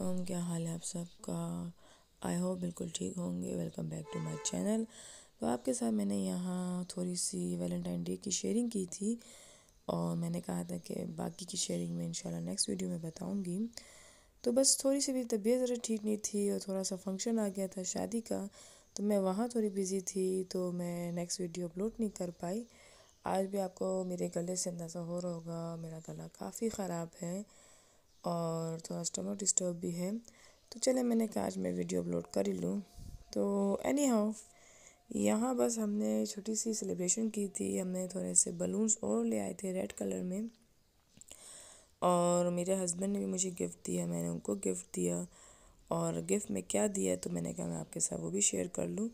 वालेकुम क्या हाल है आप सबका आई होप बिल्कुल ठीक होंगे welcome back to my channel तो आपके साथ मैंने यहाँ थोड़ी सी वैलेंटाइन डे की शेयरिंग की थी और मैंने कहा था कि बाकी की शेयरिंग में इंशाल्लाह नेक्स्ट वीडियो में बताऊँगी तो बस थोड़ी सी मेरी तबीयत ज़रा ठीक नहीं थी और थोड़ा सा फंक्शन आ गया था शादी का तो मैं वहाँ थोड़ी बिज़ी थी तो मैं नेक्स्ट वीडियो अपलोड नहीं कर पाई आज भी आपको मेरे गले से अंदाज़ा हो रहा होगा मेरा गला काफ़ी ख़राब है और थोड़ा स्टमक डिस्टर्ब भी है तो चले मैंने कहा आज मैं वीडियो अपलोड कर ही लूँ तो एनी हाउ यहाँ बस हमने छोटी सी सेलिब्रेशन की थी हमने थोड़े से बलून्स और ले आए थे रेड कलर में और मेरे हस्बैंड ने भी मुझे गिफ्ट दिया मैंने उनको गिफ्ट दिया और गिफ्ट में क्या दिया तो मैंने कहा मैं आपके साथ वो भी शेयर कर लूँ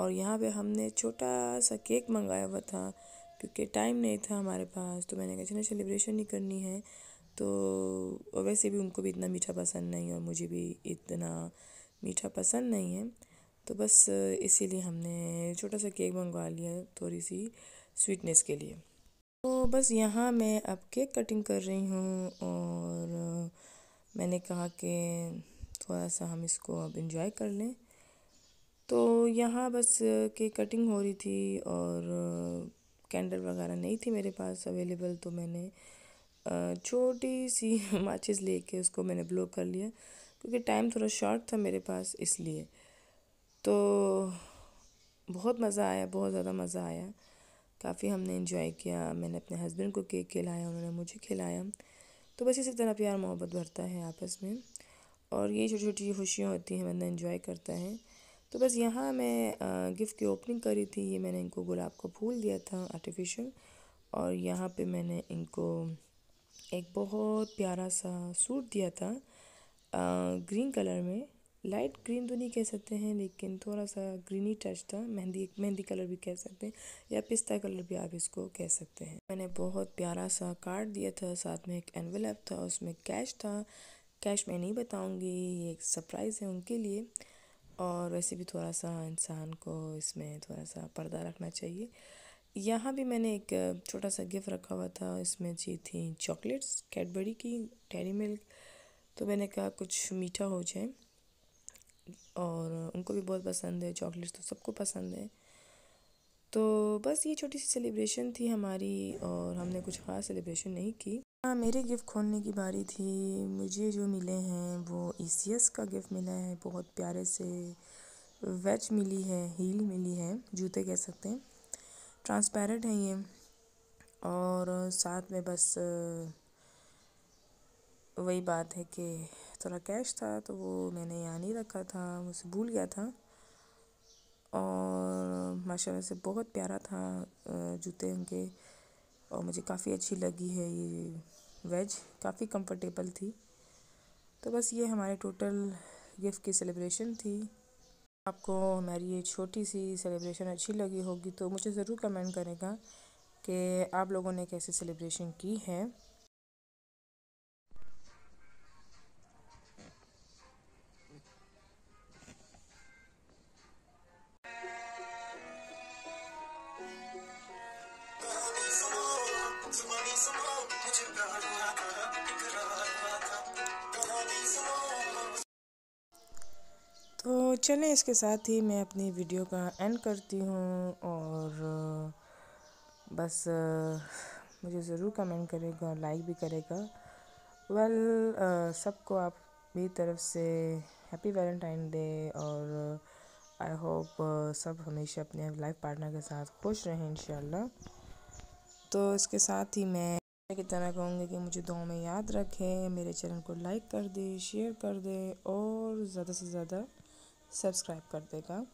और यहाँ पे हमने छोटा सा केक मंगाया हुआ था क्योंकि टाइम नहीं था हमारे पास तो मैंने कहा चलो सेलिब्रेशन ही करनी है तो वैसे भी उनको भी इतना मीठा पसंद नहीं और मुझे भी इतना मीठा पसंद नहीं है तो बस इसीलिए हमने छोटा सा केक मंगवा लिया थोड़ी सी स्वीटनेस के लिए तो बस यहाँ मैं अब केक कटिंग कर रही हूँ और मैंने कहा कि थोड़ा सा हम इसको अब इन्जॉय कर लें तो यहाँ बस केक कटिंग हो रही थी और कैंडल वगैरह नहीं थी मेरे पास अवेलेबल तो मैंने छोटी सी माचिस लेके उसको मैंने ब्लो कर लिया क्योंकि टाइम थोड़ा शॉर्ट था मेरे पास इसलिए तो बहुत मज़ा आया बहुत ज़्यादा मज़ा आया काफ़ी हमने इन्जॉय किया मैंने अपने हस्बैंड को केक खिलाया उन्होंने मुझे खिलाया तो बस इसी तरह प्यार मोहब्बत भरता है आपस में और ये छोटी छोटी खुशियाँ होती हैं बंदा इन्जॉय करता है तो बस यहाँ मैं गिफ्ट की ओपनिंग करी थी ये मैंने इनको गुलाब का फूल दिया था आर्टिफिशियल और यहाँ पे मैंने इनको एक बहुत प्यारा सा सूट दिया था ग्रीन कलर में लाइट ग्रीन तो नहीं कह सकते हैं लेकिन थोड़ा सा ग्रीनी टच था मेहंदी मेहंदी कलर भी कह सकते हैं या पिस्ता कलर भी आप इसको कह सकते हैं मैंने बहुत प्यारा सा कार्ड दिया था साथ में एक एनवेलप था उसमें कैश था कैश मैं नहीं बताऊंगी ये एक सरप्राइज़ है उनके लिए और वैसे भी थोड़ा सा इंसान को इसमें थोड़ा सा पर्दा रखना चाहिए यहाँ भी मैंने एक छोटा सा गिफ्ट रखा हुआ था इसमें जी थी चॉकलेट्स कैडबरी की डेरी मिल्क तो मैंने कहा कुछ मीठा हो जाए और उनको भी बहुत पसंद है चॉकलेट्स तो सबको पसंद है तो बस ये छोटी सी सेलिब्रेशन थी हमारी और हमने कुछ ख़ास सेलिब्रेशन नहीं की हाँ मेरे गिफ्ट खोलने की बारी थी मुझे जो मिले हैं वो ई e का गिफ्ट मिला है बहुत प्यारे से वेज मिली है हील मिली है जूते कह सकते हैं ट्रांसपेरेंट है ये और साथ में बस वही बात है कि थोड़ा कैश था तो वो मैंने यहाँ नहीं रखा था मुझसे भूल गया था और माशाल्लाह से बहुत प्यारा था जूते उनके और मुझे काफ़ी अच्छी लगी है ये वेज काफ़ी कंफर्टेबल थी तो बस ये हमारे टोटल गिफ्ट की सेलिब्रेशन थी आपको हमारी ये छोटी सी सेलिब्रेशन अच्छी लगी होगी तो मुझे ज़रूर कमेंट करेगा कि आप लोगों ने कैसे सेलिब्रेशन की है चलें इसके साथ ही मैं अपनी वीडियो का एंड करती हूँ और बस मुझे ज़रूर कमेंट करेगा लाइक भी करेगा वेल सबको आप मेरी तरफ से हैप्पी वैलेंटाइन डे और आई होप सब हमेशा अपने लाइफ पार्टनर के साथ खुश रहें इन तो इसके साथ ही मैं की तरह कहूँगी कि मुझे दो में याद रखें मेरे चैनल को लाइक कर दें शेयर कर दें और ज़्यादा से ज़्यादा सब्सक्राइब कर देगा